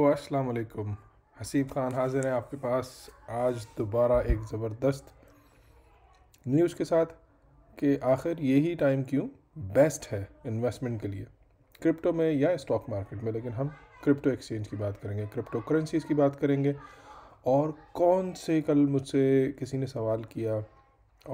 अस्सलाम वालेकुम हसीब खान हाजिर हैं आपके पास आज दोबारा एक ज़बरदस्त न्यूज़ के साथ कि आखिर यही टाइम क्यों बेस्ट है इन्वेस्टमेंट के लिए क्रिप्टो में या स्टॉक मार्केट में लेकिन हम क्रिप्टो एक्सचेंज की बात करेंगे क्रिप्टो करेंसीज़ की बात करेंगे और कौन से कल मुझसे किसी ने सवाल किया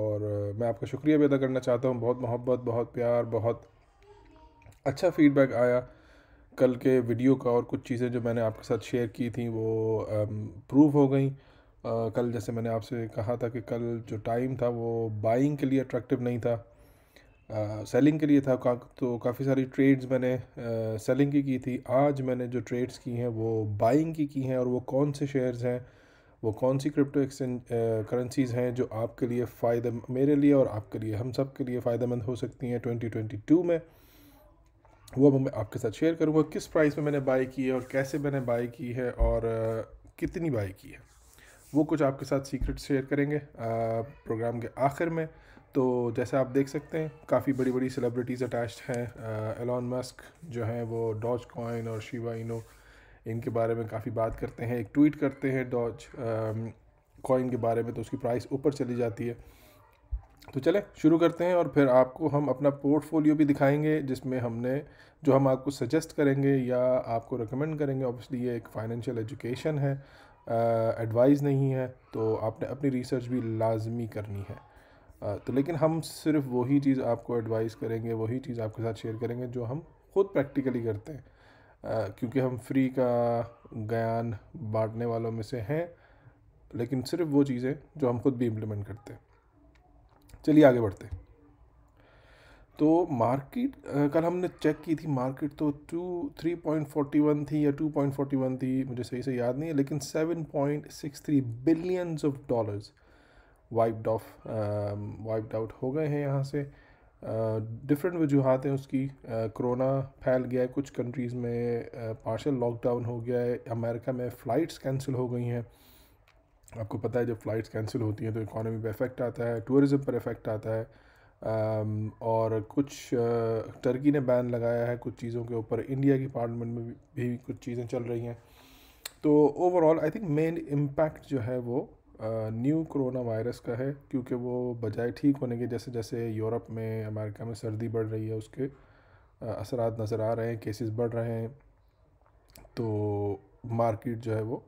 और मैं आपका शुक्रिया अदा करना चाहता हूँ बहुत मोहब्बत बहुत प्यार बहुत अच्छा फीडबैक आया कल के वीडियो का और कुछ चीज़ें जो मैंने आपके साथ शेयर की थी वो प्रूव हो गई कल जैसे मैंने आपसे कहा था कि कल जो टाइम था वो बाइंग के लिए अट्रैक्टिव नहीं था सेलिंग के लिए था का, तो काफ़ी सारी ट्रेड्स मैंने सेलिंग की की थी आज मैंने जो ट्रेड्स की हैं वो बाइंग की की हैं और वो कौन से शेयर्स हैं वो कौन सी क्रिप्टो एक्सचेंज करेंसीज़ हैं जो आपके लिए फ़ायदा मेरे लिए और आपके लिए हम सब के लिए फ़ायदेमंद हो सकती हैं 2022 में वो अब मैं आपके साथ शेयर करूँगा किस प्राइस में मैंने बाई की है और कैसे मैंने बाई की है और कितनी बाई की है वो कुछ आपके साथ सीक्रेट शेयर करेंगे प्रोग्राम के आखिर में तो जैसे आप देख सकते हैं काफ़ी बड़ी बड़ी सेलिब्रिटीज़ अटैच्ड हैं एलॉन मस्क जो हैं वो डॉज कॉइन और शिवा इनो इनके बारे में काफ़ी बात करते हैं एक ट्वीट करते हैं डॉज कॉइन के बारे में तो उसकी प्राइस ऊपर चली जाती है तो चले शुरू करते हैं और फिर आपको हम अपना पोर्टफोलियो भी दिखाएंगे जिसमें हमने जो हम आपको सजेस्ट करेंगे या आपको रिकमेंड करेंगे ऑब्वियसली ये एक फाइनेंशियल एजुकेशन है एडवाइस uh, नहीं है तो आपने अपनी रिसर्च भी लाजमी करनी है uh, तो लेकिन हम सिर्फ वही चीज़ आपको एडवाइस करेंगे वही चीज़ आपके साथ शेयर करेंगे जो हम खुद प्रैक्टिकली करते हैं uh, क्योंकि हम फ्री का ज्ञान बांटने वालों में से हैं लेकिन सिर्फ वो चीज़ें जो हम खुद भी इम्प्लीमेंट करते हैं चलिए आगे बढ़ते तो मार्केट कल हमने चेक की थी मार्केट तो two three point forty one थी या टू पॉइंट फोर्टी वन थी मुझे सही से याद नहीं है लेकिन seven point six three billions of dollars wiped off wiped out हो गए हैं यहाँ से डिफरेंट वजूहत हैं उसकी कोरोना फैल गया है कुछ कंट्रीज़ में पार्शल लॉकडाउन हो गया है अमेरिका में फ़्लाइट्स कैंसिल हो गई हैं आपको पता है जब फ़्लाइट्स कैंसिल होती हैं तो इकोनॉमी पर इफ़ेक्ट आता है टूरिज़म पर इफ़ेक्ट आता है um, और कुछ टर्की uh, ने बैन लगाया है कुछ चीज़ों के ऊपर इंडिया की पार्लियामेंट में भी कुछ चीज़ें चल रही हैं तो overall I think main impact जो है वो न्यू कोरोना वायरस का है क्योंकि वो बजाय ठीक होने के जैसे जैसे यूरोप में अमेरिका में सर्दी बढ़ रही है उसके uh, असरात नज़र आ रहे हैं केसेस बढ़ रहे हैं तो मार्केट जो है वो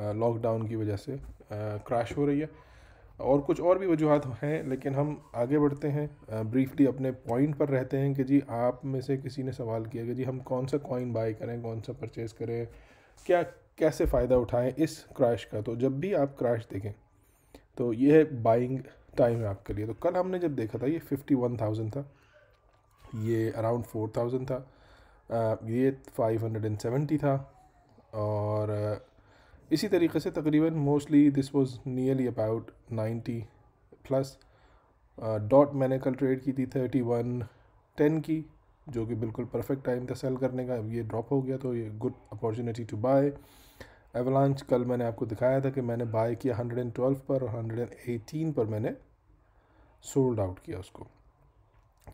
लॉकडाउन की वजह से क्रैश हो रही है और कुछ और भी वजूहत हैं लेकिन हम आगे बढ़ते हैं ब्रीफली अपने पॉइंट पर रहते हैं कि जी आप में से किसी ने सवाल किया कि जी हम कौन सा कॉइन बाय करें कौन सा परचेज़ करें क्या कैसे फ़ायदा उठाएं इस क्रैश का तो जब भी आप क्रैश देखें तो ये है बाइंग टाइम है आपके लिए तो कल हमने जब देखा था ये फिफ्टी वन थाउजेंड था ये अराउंड फोर थाउजेंड था ये फाइव हंड्रेड एंड सेवेंटी था और इसी तरीके से तकरीबन mostly this was nearly about 90 plus dot मैंने कल ट्रेड की थी वन टेन की जो कि बिल्कुल परफेक्ट टाइम था सेल करने का अब ये ड्रॉप हो गया तो ये good opportunity to buy avalanche कल मैंने आपको दिखाया था कि मैंने बाय किया 112 पर और 118 पर मैंने सोल्ड आउट किया उसको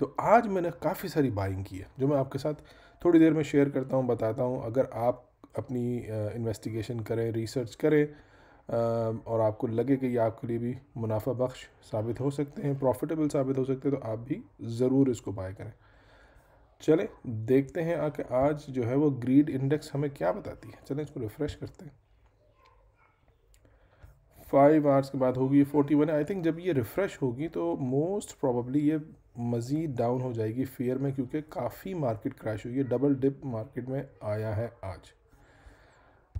तो आज मैंने काफ़ी सारी बाइंग की है जो मैं आपके साथ थोड़ी देर में शेयर करता हूँ बताता हूँ अगर आप अपनी इन्वेस्टिगेशन करें रिसर्च करें और आपको लगे कि ये आपके लिए भी मुनाफा बख्श साबित हो सकते हैं प्रॉफिटेबल साबित हो सकते हैं तो आप भी ज़रूर इसको बाय करें चलें देखते हैं आके आज जो है वो ग्रीड इंडेक्स हमें क्या बताती है चलें इसको रिफ़्रेश करते हैं फाइव आवर्स के बाद होगी फोर्टी वन आई थिंक जब ये रिफ़्रेश होगी तो मोस्ट प्रॉबली ये मज़ीद डाउन हो जाएगी फेयर में क्योंकि काफ़ी मार्केट क्रैश हुई है डबल डिप मार्केट में आया है आज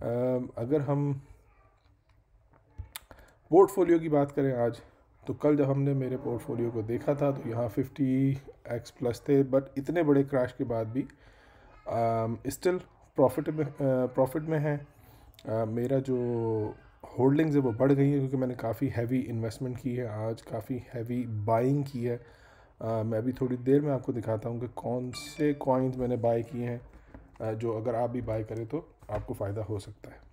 अगर हम पोर्टफोलियो की बात करें आज तो कल जब हमने मेरे पोर्टफोलियो को देखा था तो यहाँ फिफ्टी एक्स प्लस थे बट इतने बड़े क्रैश के बाद भी स्टिल प्रॉफिट में प्रॉफिट में है आ, मेरा जो होल्डिंग्स है वो बढ़ गई है क्योंकि मैंने काफ़ी हैवी इन्वेस्टमेंट की है आज काफ़ी हैवी बाइंग की है आ, मैं अभी थोड़ी देर में आपको दिखाता हूँ कि कौन से कॉइन्स मैंने बाई किए हैं जो अगर आप भी बाई करें तो आपको फ़ायदा हो सकता है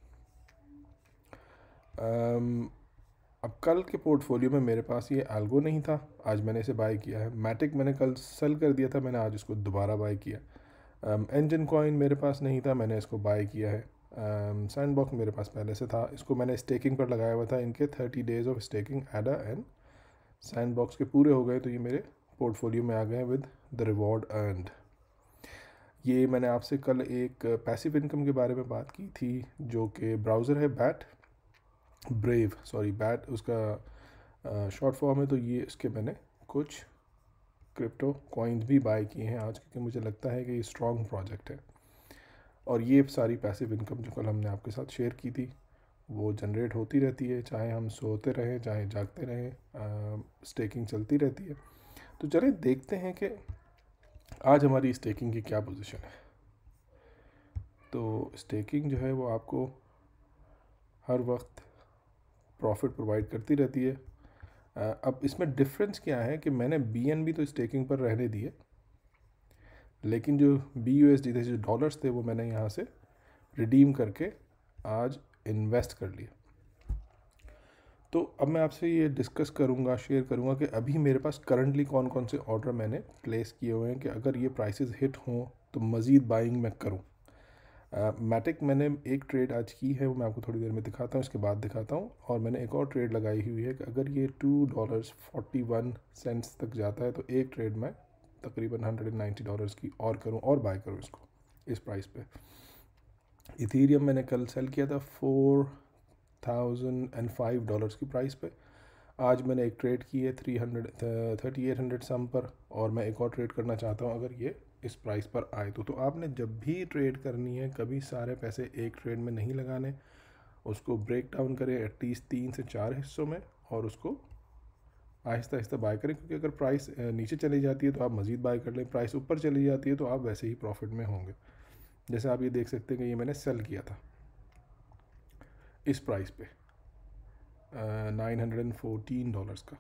आम, अब कल के पोर्टफोलियो में मेरे पास ये एल्गो नहीं था आज मैंने इसे बाय किया है मैटिक मैंने कल सेल कर दिया था मैंने आज इसको दोबारा बाय किया इंजन कॉइन मेरे पास नहीं था मैंने इसको बाय किया है सैंड बॉक्स मेरे पास पहले से था इसको मैंने स्टेकिंग पर लगाया हुआ था इनके thirty days of staking ADA and sandbox के पूरे हो गए तो ये मेरे पोर्टफोलियो में आ गए विद द रिवॉर्ड अर्नड ये मैंने आपसे कल एक पैसिव इनकम के बारे में बात की थी जो कि ब्राउज़र है बैट ब्रेव सॉरी बैट उसका शॉर्ट फॉर्म है तो ये इसके मैंने कुछ क्रिप्टो कॉइन्स भी बाय किए हैं आज क्योंकि मुझे लगता है कि ये स्ट्रॉन्ग प्रोजेक्ट है और ये सारी पैसिव इनकम जो कल हमने आपके साथ शेयर की थी वो जनरेट होती रहती है चाहे हम सोते रहें चाहे जागते रहें स्टेकिंग चलती रहती है तो चलें देखते हैं कि आज हमारी स्टेकिंग की क्या पोजीशन है तो स्टेकिंग जो है वो आपको हर वक्त प्रॉफिट प्रोवाइड करती रहती है अब इसमें डिफरेंस क्या है कि मैंने बी तो स्टेकिंग पर रहने दिए लेकिन जो बी यू थे जो डॉलर्स थे वो मैंने यहाँ से रिडीम करके आज इन्वेस्ट कर लिए तो अब मैं आपसे ये डिस्कस करूँगा शेयर करूँगा कि अभी मेरे पास करंटली कौन कौन से ऑर्डर मैंने प्लेस किए हुए हैं कि अगर ये प्राइसेस हिट हों तो मज़ीद बाइंग मैं करूँ मैटिक uh, मैंने एक ट्रेड आज की है वो मैं आपको थोड़ी देर में दिखाता हूँ इसके बाद दिखाता हूँ और मैंने एक और ट्रेड लगाई हुई है कि अगर ये two dollars forty one cents तक जाता है तो एक ट्रेड मैं तकरीबन हंड्रेड एंड नाइन्टी डॉलर्स की और करूँ और बाई करूँ इसको इस प्राइस पे इथेरियम मैंने कल सेल किया था four thousand and five dollars की प्राइस पे आज मैंने एक ट्रेड की है three hundred thirty eight hundred some पर और मैं एक और ट्रेड करना चाहता हूँ अगर ये इस प्राइस पर आए तो तो आपने जब भी ट्रेड करनी है कभी सारे पैसे एक ट्रेड में नहीं लगाने उसको ब्रेक डाउन करें एटलीस्ट तीन से चार हिस्सों में और उसको आहिस्ता आहिस्ता बाय करें क्योंकि अगर प्राइस नीचे चली जाती है तो आप मज़ीद बाय कर लें प्राइस ऊपर चली जाती है तो आप वैसे ही प्रॉफिट में होंगे जैसे आप ये देख सकते हैं कि ये मैंने सेल किया था इस प्राइस पे nine hundred and fourteen dollars का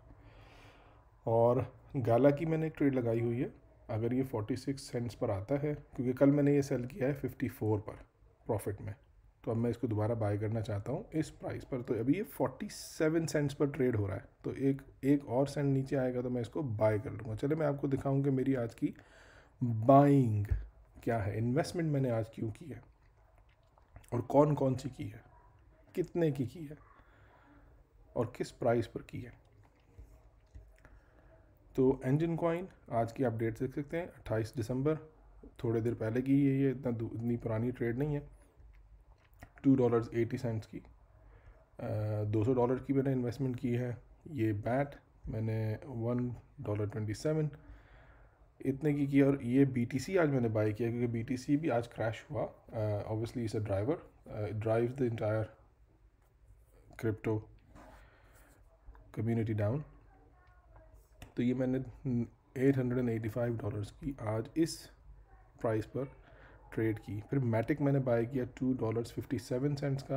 और गाला की मैंने एक ट्रेड लगाई हुई है अगर ये फोर्टी सिक्स सेंट्स पर आता है क्योंकि कल मैंने ये सेल किया है फिफ्टी फोर पर प्रॉफिट में तो अब मैं इसको दोबारा बाय करना चाहता हूँ इस प्राइस पर तो अभी ये फोर्टी सेवन सेंट्स पर ट्रेड हो रहा है तो एक एक और सेंट नीचे आएगा तो मैं इसको बाय कर लूँगा चले मैं आपको दिखाऊँ कि मेरी आज की बाइंग क्या है इन्वेस्टमेंट मैंने आज क्यों की है और कौन कौन सी की है कितने की की है और किस प्राइस पर की है तो इंजन कॉइन आज की अपडेट देख सकते हैं 28 दिसंबर थोड़े देर पहले की है ये इतना इतनी पुरानी ट्रेड नहीं है टू डॉलर एटी सेंट्स की दो सौ डॉलर की मैंने इन्वेस्टमेंट की है ये बैट मैंने वन डॉलर ट्वेंटी सेवन इतने की की और ये बी टी सी आज मैंने बाई किया क्योंकि बी टी सी भी आज क्रैश हुआ ऑब्वियसली इस driver drive the entire crypto community down तो ये मैंने 885 डॉलर्स की आज इस प्राइस पर ट्रेड की फिर मैटिक मैंने बाय किया two dollars fifty seven cents का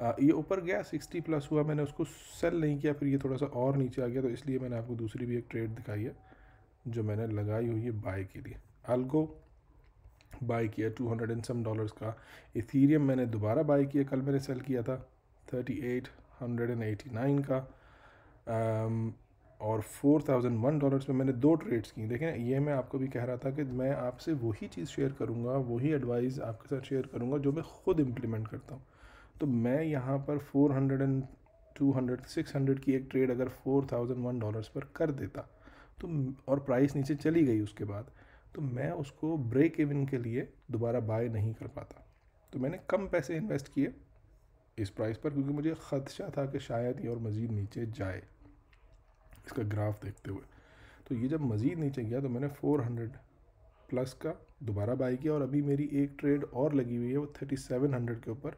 आ, ये ऊपर गया सिक्सटी प्लस हुआ मैंने उसको सेल नहीं किया फिर ये थोड़ा सा और नीचे आ गया तो इसलिए मैंने आपको दूसरी भी एक ट्रेड दिखाई है जो मैंने लगाई हुई है बाय के लिए अल्गो बाय किया two hundred and some dollars का इथीरियम मैंने दोबारा बाय किया कल मैंने सेल किया था thirty eight hundred and eighty nine का um, और फोर थाउजेंड वन डॉलर्स में मैंने दो ट्रेड्स की देखें ये मैं आपको भी कह रहा था कि मैं आपसे वही चीज़ शेयर करूँगा वही एडवाइस आपके साथ शेयर करूँगा जो मैं ख़ुद इम्प्लीमेंट करता हूँ तो मैं यहाँ पर four hundred and two hundred six hundred की एक ट्रेड अगर फोर थाउजेंड वन डॉलर्स पर कर देता तो और प्राइस नीचे चली गई उसके बाद तो मैं उसको ब्रेक इवन के लिए दोबारा बाय नहीं कर पाता तो मैंने कम पैसे इन्वेस्ट किए इस प्राइस पर क्योंकि मुझे ख़दशा था कि शायद ये और मज़ीद नीचे जाए इसका ग्राफ देखते हुए तो ये जब मज़ीद नीचे गया तो मैंने 400 प्लस का दोबारा बाई किया और अभी मेरी एक ट्रेड और लगी हुई है वो 3700 के ऊपर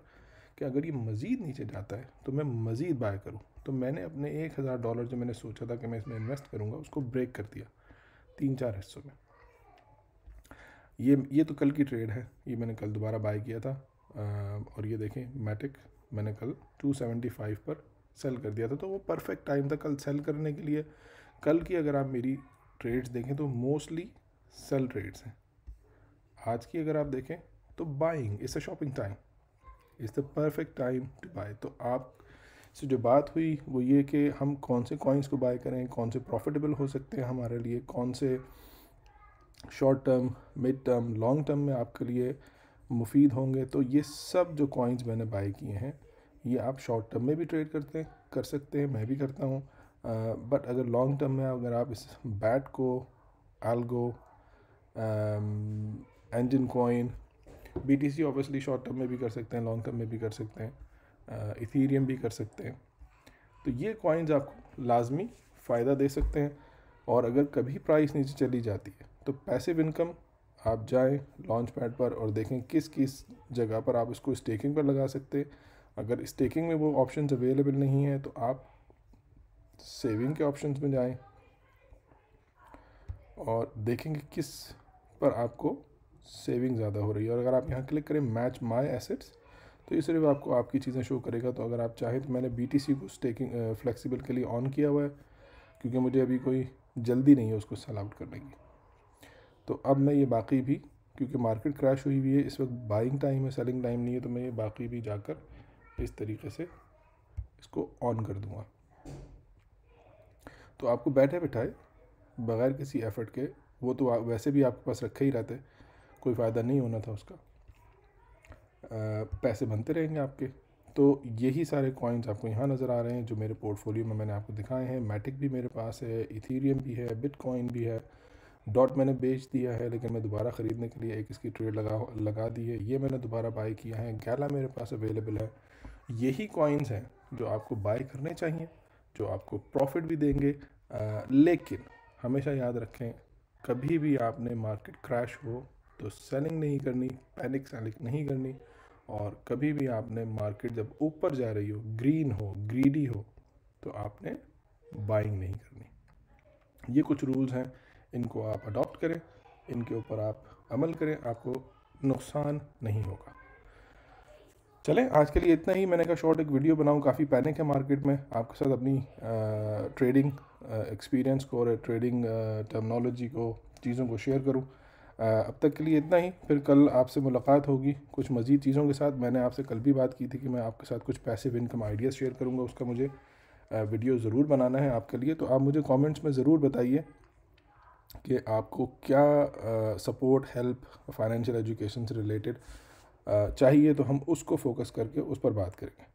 कि अगर ये मज़ीद नीचे जाता है तो मैं मज़ीद बाय करूँ तो मैंने अपने एक हज़ार डॉलर जो मैंने सोचा था कि मैं इसमें इन्वेस्ट करूँगा उसको ब्रेक कर दिया तीन चार हिस्सों में ये ये तो कल की ट्रेड है ये मैंने कल दोबारा बाय किया था और ये देखें मैटिक मैंने कल 275 पर सेल कर दिया था तो वो परफेक्ट टाइम था कल सेल करने के लिए कल की अगर आप मेरी ट्रेड्स देखें तो मोस्टली सेल ट्रेड्स हैं आज की अगर आप देखें तो buying is a shopping time is the perfect time to buy तो आप से जो बात हुई वो ये कि हम कौन से कॉइन्स को बाय करें कौन से प्रॉफिटेबल हो सकते हैं हमारे लिए कौन से short term mid term long term में आपके लिए मुफीद होंगे तो ये सब जो कॉइन्स मैंने बाई किए हैं ये आप शॉर्ट टर्म में भी ट्रेड करते हैं कर सकते हैं मैं भी करता हूँ बट अगर लॉन्ग टर्म में अगर आप इस बैट को algo engine coin B T C obviously short term में भी कर सकते हैं लॉन्ग टर्म में भी कर सकते हैं इथीरियम uh, भी कर सकते हैं तो ये कॉइन्स आपको लाजमी फ़ायदा दे सकते हैं और अगर कभी प्राइस नीचे चली जाती है तो पैसिव इनकम आप जाएं लॉन्च पैड पर और देखें किस किस जगह पर आप इसको स्टेकिंग पर लगा सकते अगर स्टेकिंग में वो ऑप्शंस अवेलेबल नहीं है तो आप सेविंग के ऑप्शंस में जाएं और देखेंगे किस पर आपको सेविंग ज़्यादा हो रही है और अगर आप यहाँ क्लिक करें मैच माय एसेट्स तो ये सिर्फ आपको आपकी चीज़ें शो करेगा तो अगर आप चाहें तो मैंने बी को स्टेकिंग फ़्लैक्सीबल के लिए ऑन किया हुआ है क्योंकि मुझे अभी कोई जल्दी नहीं है उसको सेल आउट करने की तो अब मैं ये बाकी भी क्योंकि मार्केट क्रैश हुई हुई है इस वक्त बाइंग टाइम है सेलिंग टाइम नहीं है तो मैं ये बाकी भी जाकर इस तरीके से इसको ऑन कर दूँगा तो आपको बैठे बैठाए बगैर किसी एफर्ट के वो तो वैसे भी आपके पास रखे ही रहते कोई फ़ायदा नहीं होना था उसका आ, पैसे बनते रहेंगे आपके तो यही सारे कॉइन्स आपको यहाँ नज़र आ रहे हैं जो मेरे पोर्टफोलियो में मैंने आपको दिखाए हैं मैटिक भी मेरे पास है इथीरियम भी है बिटकॉइन भी है डॉट मैंने बेच दिया है लेकिन मैं दोबारा ख़रीदने के लिए एक इसकी ट्रेड लगा लगा दी है ये मैंने दोबारा बाई किया है गैला मेरे पास अवेलेबल है यही कॉइन्स हैं जो आपको बाय करने चाहिए जो आपको प्रॉफिट भी देंगे आ, लेकिन हमेशा याद रखें कभी भी आपने मार्केट क्रैश हो तो सेलिंग नहीं करनी पैनिक सेलिंग नहीं करनी और कभी भी आपने मार्केट जब ऊपर जा रही हो ग्रीन हो ग्रीडी हो तो आपने बाइंग नहीं करनी ये कुछ रूल्स हैं इनको आप अडॉप्ट करें इनके ऊपर आप अमल करें आपको नुकसान नहीं होगा चलें आज के लिए इतना ही मैंने कहा शॉर्ट एक वीडियो बनाऊं काफ़ी पैनिक है मार्केट में आपके साथ अपनी ट्रेडिंग एक्सपीरियंस को और ट्रेडिंग टर्मनोलॉजी को चीज़ों को शेयर करूं अब तक के लिए इतना ही फिर कल आपसे मुलाकात होगी कुछ मज़ीद चीज़ों के साथ मैंने आपसे कल भी बात की थी कि मैं आपके साथ कुछ पैसिव इनकम आइडियाज़ शेयर करूँगा उसका मुझे वीडियो ज़रूर बनाना है आपके लिए तो आप मुझे कॉमेंट्स में ज़रूर बताइए कि आपको क्या सपोर्ट हेल्प फाइनेंशियल एजुकेशन से रिलेटेड चाहिए तो हम उसको फोकस करके उस पर बात करेंगे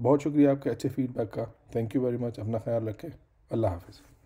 बहुत शुक्रिया आपके अच्छे फीडबैक का थैंक यू वेरी मच अपना ख्याल रखें अल्लाह हाफिज़